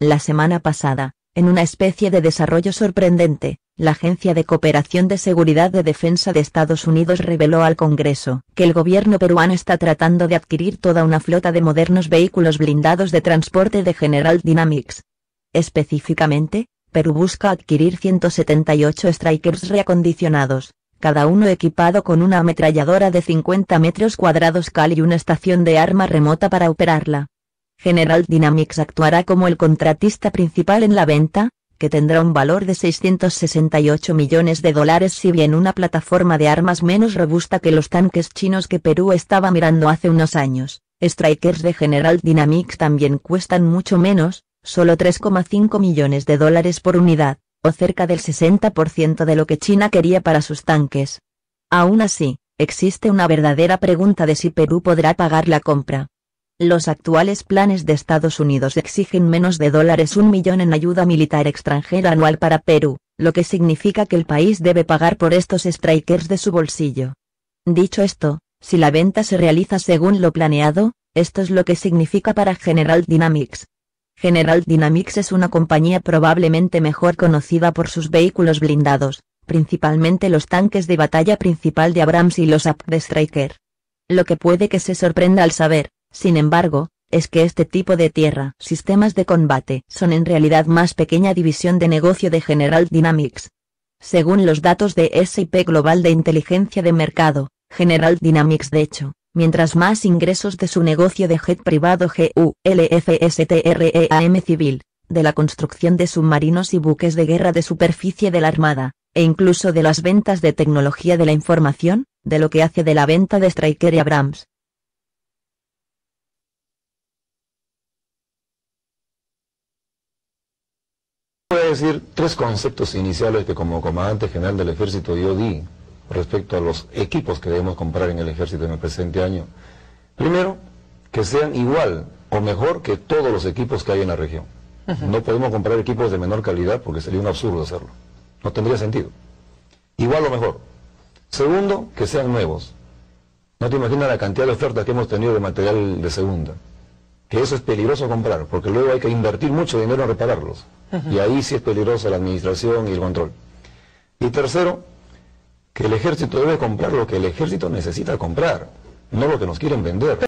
La semana pasada, en una especie de desarrollo sorprendente, la Agencia de Cooperación de Seguridad de Defensa de Estados Unidos reveló al Congreso que el gobierno peruano está tratando de adquirir toda una flota de modernos vehículos blindados de transporte de General Dynamics. Específicamente, Perú busca adquirir 178 Strikers reacondicionados, cada uno equipado con una ametralladora de 50 metros cuadrados cal y una estación de arma remota para operarla. General Dynamics actuará como el contratista principal en la venta, que tendrá un valor de 668 millones de dólares si bien una plataforma de armas menos robusta que los tanques chinos que Perú estaba mirando hace unos años. Strikers de General Dynamics también cuestan mucho menos, solo 3,5 millones de dólares por unidad, o cerca del 60% de lo que China quería para sus tanques. Aún así, existe una verdadera pregunta de si Perú podrá pagar la compra. Los actuales planes de Estados Unidos exigen menos de dólares un millón en ayuda militar extranjera anual para Perú, lo que significa que el país debe pagar por estos strikers de su bolsillo. Dicho esto, si la venta se realiza según lo planeado, esto es lo que significa para General Dynamics. General Dynamics es una compañía probablemente mejor conocida por sus vehículos blindados, principalmente los tanques de batalla principal de Abrams y los Up de Striker. Lo que puede que se sorprenda al saber, sin embargo, es que este tipo de tierra sistemas de combate son en realidad más pequeña división de negocio de General Dynamics. Según los datos de SIP Global de Inteligencia de Mercado, General Dynamics de hecho, mientras más ingresos de su negocio de jet privado GULFSTREAM civil, de la construcción de submarinos y buques de guerra de superficie de la Armada, e incluso de las ventas de tecnología de la información, de lo que hace de la venta de Striker y Abrams, voy a decir tres conceptos iniciales que como comandante general del ejército yo di respecto a los equipos que debemos comprar en el ejército en el presente año. Primero, que sean igual o mejor que todos los equipos que hay en la región. No podemos comprar equipos de menor calidad porque sería un absurdo hacerlo. No tendría sentido. Igual o mejor. Segundo, que sean nuevos. No te imaginas la cantidad de ofertas que hemos tenido de material de segunda. Que eso es peligroso comprar, porque luego hay que invertir mucho dinero en repararlos. Y ahí sí es peligrosa la administración y el control. Y tercero, que el ejército debe comprar lo que el ejército necesita comprar, no lo que nos quieren vender.